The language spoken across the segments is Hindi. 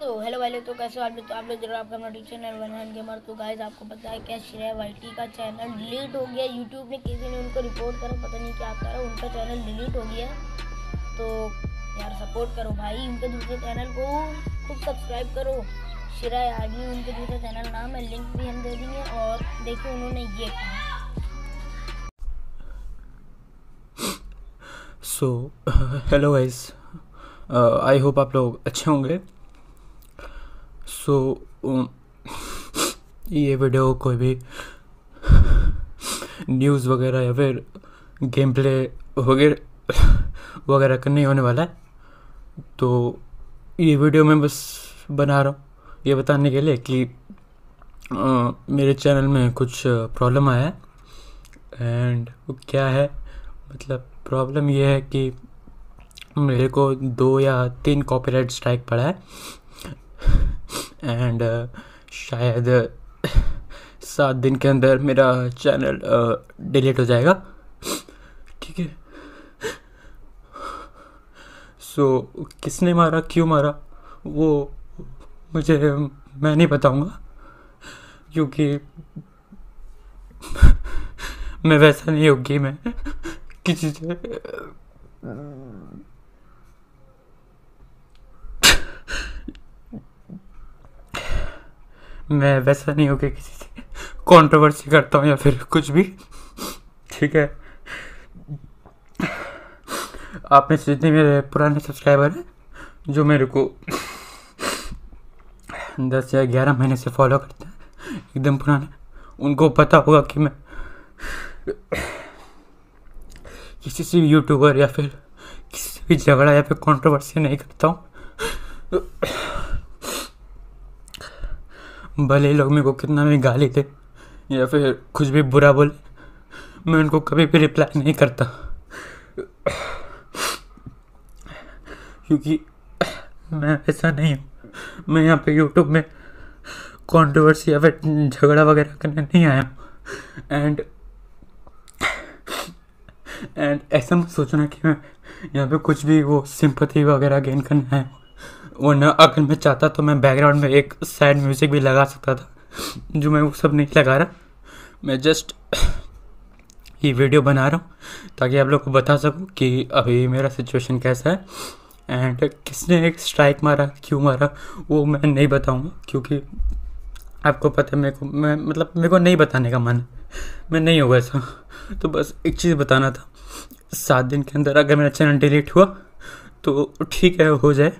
तो हेलो भाई तो कैसे आप लोग तो आप लोग जरूर आपका हमारा चैनल वन गेमर तो गाइज आपको पता है क्या श्रेय वाइटी का चैनल डिलीट हो गया यूट्यूब ने किसी ने उनको रिपोर्ट करा पता नहीं क्या करा उनका चैनल डिलीट हो गया तो यार सपोर्ट करो भाई उनके दूसरे चैनल को खूब सब्सक्राइब करो श्रेय आगे उनके दूसरे चैनल नाम है लिंक भी हम दे देंगे और देखो उन्होंने ये कहा so hello guys I hope आप लोग अच्छे होंगे सो um, ये वीडियो कोई भी न्यूज़ वगैरह या फिर गेम प्ले वगैरह वगैरह का नहीं होने वाला है तो ये वीडियो मैं बस बना रहा हूँ ये बताने के लिए कि आ, मेरे चैनल में कुछ प्रॉब्लम आया है एंड वो क्या है मतलब प्रॉब्लम ये है कि मेरे को दो या तीन कॉपीराइट स्ट्राइक पड़ा है एंड uh, शायद सात दिन के अंदर मेरा चैनल डिलीट हो जाएगा ठीक है सो किसने मारा क्यों मारा वो मुझे मैं नहीं बताऊंगा क्योंकि मैं वैसा नहीं होगी मैं किसी से मैं वैसा नहीं हो कि किसी से कॉन्ट्रोवर्सी करता हूँ या फिर कुछ भी ठीक है आप में से जितने मेरे पुराने सब्सक्राइबर हैं जो मेरे को दस या ग्यारह महीने से फॉलो करते हैं एकदम पुराने उनको पता होगा कि मैं किसी से भी यूट्यूबर या फिर किसी से भी झगड़ा या फिर कंट्रोवर्सी नहीं करता हूँ भले ही लोग मेरे को कितना भी गाली दे या फिर कुछ भी बुरा बोले मैं उनको कभी भी रिप्लाई नहीं करता क्योंकि मैं ऐसा नहीं हूँ मैं यहाँ पे यूट्यूब में कॉन्ट्रोवर्सी या फिर झगड़ा वगैरह करने नहीं आया हूँ एंड एंड ऐसा मत सोचना कि मैं यहाँ पे कुछ भी वो सिंपथी वगैरह गेन करने आया हूँ वरना अगर मैं चाहता तो मैं बैकग्राउंड में एक सैड म्यूज़िक भी लगा सकता था जो मैं वो सब नहीं लगा रहा मैं जस्ट ये वीडियो बना रहा हूँ ताकि आप लोग को बता सकूँ कि अभी मेरा सिचुएशन कैसा है एंड किसने एक स्ट्राइक मारा क्यों मारा वो मैं नहीं बताऊँगा क्योंकि आपको पता है मेरे को मैं मतलब मेरे को नहीं बताने का मन मैं नहीं होगा ऐसा तो बस एक चीज़ बताना था सात दिन के अंदर अगर मेरा चैनल डिलीट हुआ तो ठीक है हो जाए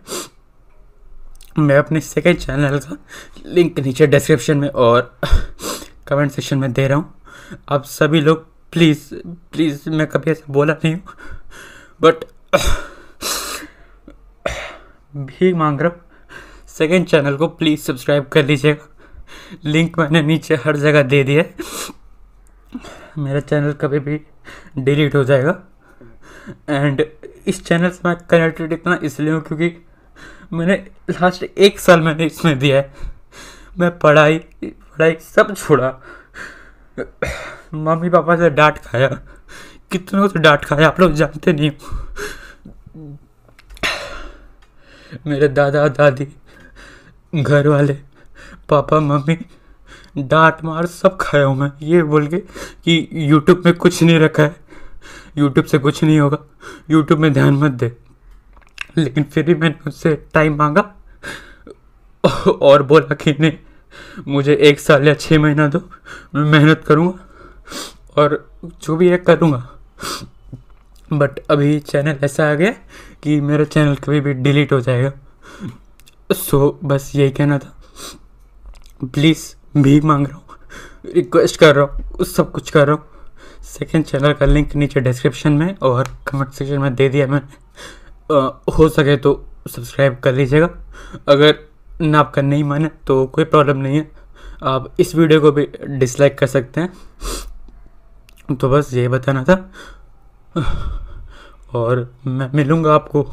मैं अपने सेकेंड चैनल का लिंक नीचे डिस्क्रिप्शन में और कमेंट सेक्शन में दे रहा हूँ आप सभी लोग प्लीज़ प्लीज़ मैं कभी ऐसा बोला नहीं हूँ बट भीख मांग रहा हूँ सेकेंड चैनल को प्लीज़ सब्सक्राइब कर लीजिएगा लिंक मैंने नीचे हर जगह दे दिया है मेरा चैनल कभी भी डिलीट हो जाएगा एंड इस चैनल से मैं कनेक्टेड इतना इसलिए हूँ क्योंकि मैंने लास्ट एक साल मैंने इसमें दिया है मैं पढ़ाई पढ़ाई सब छोड़ा मम्मी पापा से डांट खाया कितनों से डांट खाया आप लोग जानते नहीं मेरे दादा दादी घर वाले पापा मम्मी डांट मार सब खाया हूँ मैं ये बोल के कि यूट्यूब में कुछ नहीं रखा है यूट्यूब से कुछ नहीं होगा यूट्यूब में ध्यान मत दे लेकिन फिर भी मैंने उससे टाइम मांगा और बोला कि नहीं मुझे एक साल या छः महीना दो मैं मेहनत करूँगा और जो भी है करूँगा बट अभी चैनल ऐसा आ गया कि मेरा चैनल कभी भी डिलीट हो जाएगा सो so, बस यही कहना था प्लीज़ भी मांग रहा हूँ रिक्वेस्ट कर रहा हूँ सब कुछ कर रहा हूँ सेकेंड चैनल का लिंक नीचे डिस्क्रिप्शन में और कमेंट सेक्शन में दे दिया मैंने हो सके तो सब्सक्राइब कर लीजिएगा अगर ना आपका नहीं मन तो कोई प्रॉब्लम नहीं है आप इस वीडियो को भी डिसलाइक कर सकते हैं तो बस यही बताना था और मैं मिलूँगा आपको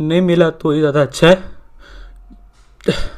नहीं मिला तो ये ज़्यादा अच्छा है